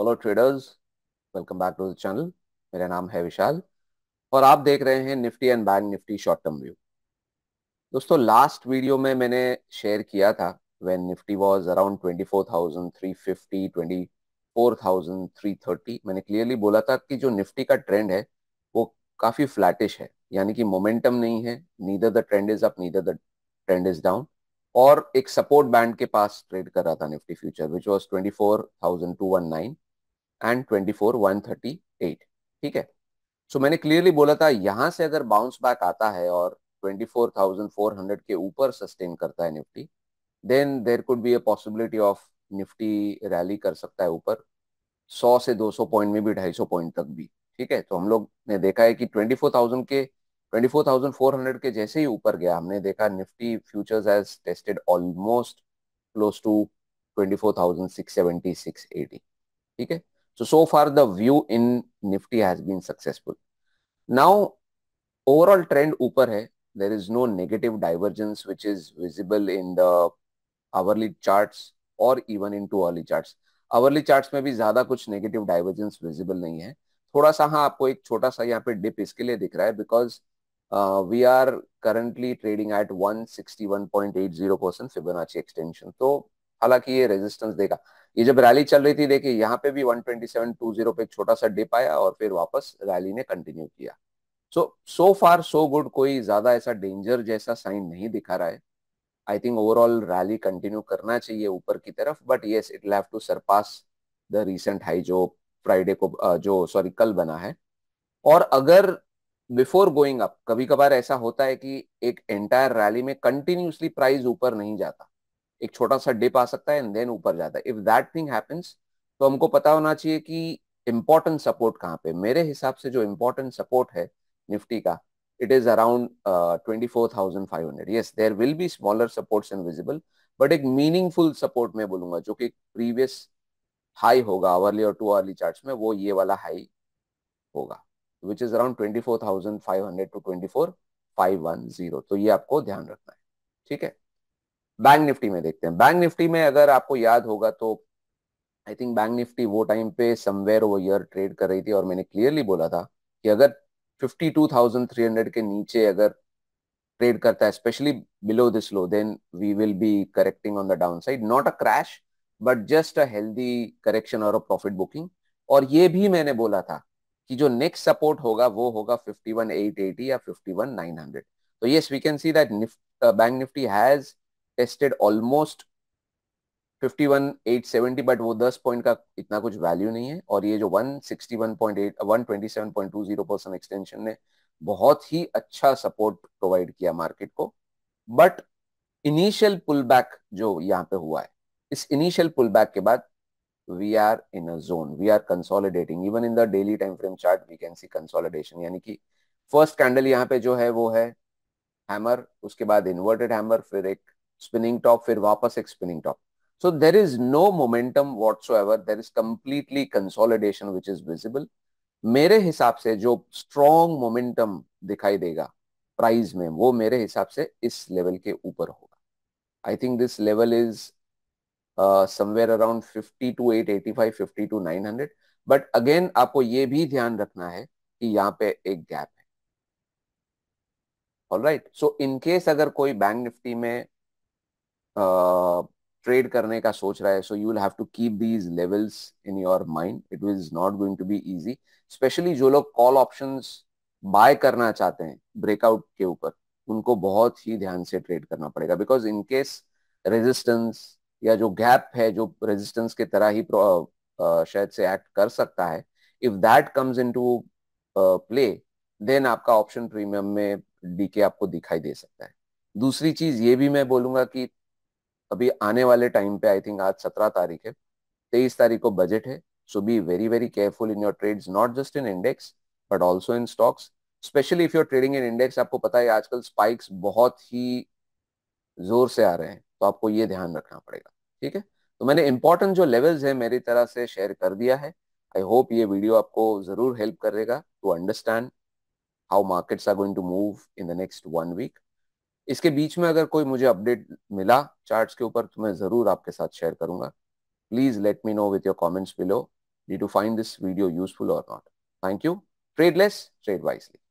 Hello traders welcome back to the channel मेरा नाम है विशाल और आप देख रहे हैं Nifty and bank Nifty short term view दोस्तों लास्ट वीडियो में मैंने शेयर किया था व्हेन निफ्टी वाज अराउंड 24,350 24,330 मैंने क्लियरली बोला था कि जो निफ्टी का ट्रेंड है वो काफ़ी फ्लैटिश है यानी कि मोमेंटम नहीं है neither the trend is up neither the trend is down और एक सपोर्ट बैंड के पास ट्रेड कर रहा था Nifty future which was twenty four thousand two one nine and twenty four one thirty eight ठीक है सो so, मैंने क्लियरली बोला था यहां से अगर बाउंस बैक आता है और 24,400 के ऊपर सस्टेन करता है Nifty then there could be a possibility of Nifty rally कर सकता है ऊपर 100 से 200 पॉइंट में भी 250 पॉइंट तक भी ठीक है तो हम लोग ने देखा है कि 24,000 के 24,400 के जैसे ही ऊपर गया हमने देखा Nifty futures has tested almost close to eighty ठीक है So, so far the view in Nifty has been successful. Now, overall trend upar hai. There is no negative divergence which is visible in the hourly charts और even in two hourly charts hourly charts में भी ज्यादा कुछ negative divergence visible नहीं है थोड़ा सा हाँ आपको एक छोटा सा यहाँ पे डिप इसके लिए दिख रहा है uh, we are currently trading at 161.80 Fibonacci extension. Extension तो हालांकि ये resistance देगा ये जब रैली चल रही थी देखिए यहाँ पे भी 127.20 पे एक छोटा सा डिप आया और फिर वापस रैली ने कंटिन्यू किया सो सो फार सो गुड कोई ज्यादा ऐसा डेंजर जैसा साइन नहीं दिखा रहा है I think overall rally continue करना चाहिए ऊपर की तरफ but yes it have to surpass the recent high जो फ्राइडे को जो सॉरी कल बना है और अगर बिफोर गोइंग अप कभी कभार ऐसा होता है कि एक एंटायर रैली में कंटिन्यूसली प्राइस ऊपर नहीं जाता एक छोटा सा डिप आ सकता है एंड देन ऊपर जाता है इफ दैट थिंग हैपेंस तो हमको पता होना चाहिए कि इम्पोर्टेंट सपोर्ट कहाँ पे मेरे हिसाब से जो इम्पोर्टेंट सपोर्ट है निफ्टी का it is around twenty four thousand five hundred yes there will be smaller support invisible but एक मीनिंगफुल सपोर्ट मैं बोलूंगा जो कि प्रीवियस हाई होगा अवरली और टू अवरली चार्ट में वो ये वाला हाई होगा which is around twenty four thousand five hundred to twenty four five one zero तो ये आपको ध्यान रखना है ठीक है बैंक निफ्टी में देखते हैं बैंक निफ्टी में अगर आपको याद होगा तो आई थिंक बैंक निफ्टी वो टाइम पे समवेयर वो ईयर ट्रेड कर रही थी और मैंने क्लियरली बोला था कि अगर 52,300 के नीचे अगर ट्रेड करता है specially below this low then we will be correcting on the down side not a crash but just a healthy correction और अ प्रॉफिट बुकिंग और ये भी मैंने बोला था कि जो नेक्स्ट सपोर्ट होगा वो होगा 51,880 या 51,900 तो yes we can see that bank Nifty has tested almost 51,870 but वो 10 पॉइंट का इतना कुछ वैल्यू नहीं है और ये जो 161.8 127.20 परसेंट एक्सटेंशन ने बहुत ही अच्छा सपोर्ट प्रोवाइड किया मार्केट को बट इनिशियल पुल बैक जो यहाँ पे हुआ है इस इनिशियल पुल बैक के बाद we are in a zone we are consolidating even in the daily time frame chart we can see consolidation यानी कि फर्स्ट कैंडल यहाँ पे जो है वो है हैमर उसके बाद इन्वर्टेड हैमर फिर एक spinning top फिर वापस एक spinning top so there is no momentum whatsoever there is completely consolidation which is visible मेरे हिसाब से जो strong momentum दिखाई देगा प्राइस में वो मेरे हिसाब से इस लेवल के ऊपर होगा I think this level is somewhere around 50 two 885 50 two 900 but again आपको ये भी ध्यान रखना है कि यहाँ पे एक गैप है ऑलराइट सो इन केस अगर कोई बैंक निफ्टी में ट्रेड करने का सोच रहा है so you will have to keep these levels in your mind it is not going to be easy specially जो लोग कॉल ऑप्शन बाय करना चाहते हैं ब्रेकआउट के ऊपर उनको बहुत ही ध्यान से ट्रेड करना पड़ेगा बिकॉज इनकेस रेजिस्टेंस या जो गैप है जो रेजिस्टेंस के तरह ही uh, शायद से एक्ट कर सकता है if that comes into play then आपका ऑप्शन प्रीमियम में डीके आपको दिखाई दे सकता है दूसरी चीज ये भी मैं बोलूंगा कि अभी आने वाले टाइम पे आई थिंक आज सत्रह तारीख है तेईस तारीख को बजट है so be very very careful in your trades not just in index but also in stocks specially if you're trading in index आपको पता है आजकल स्पाइक्स बहुत ही जोर से आ रहे हैं तो आपको ये ध्यान रखना पड़ेगा ठीक है तो मैंने इंपॉर्टेंट जो लेवल्स है मेरी तरह से शेयर कर दिया है आई होप ये वीडियो आपको जरूर हेल्प करेगा to understand how markets are going to move in the next one week इसके बीच में अगर कोई मुझे अपडेट मिला चार्ट्स के ऊपर तो मैं ज़रूर आपके साथ शेयर करूंगा please let me know with your comments below did you find this video useful और not thank you trade less trade wisely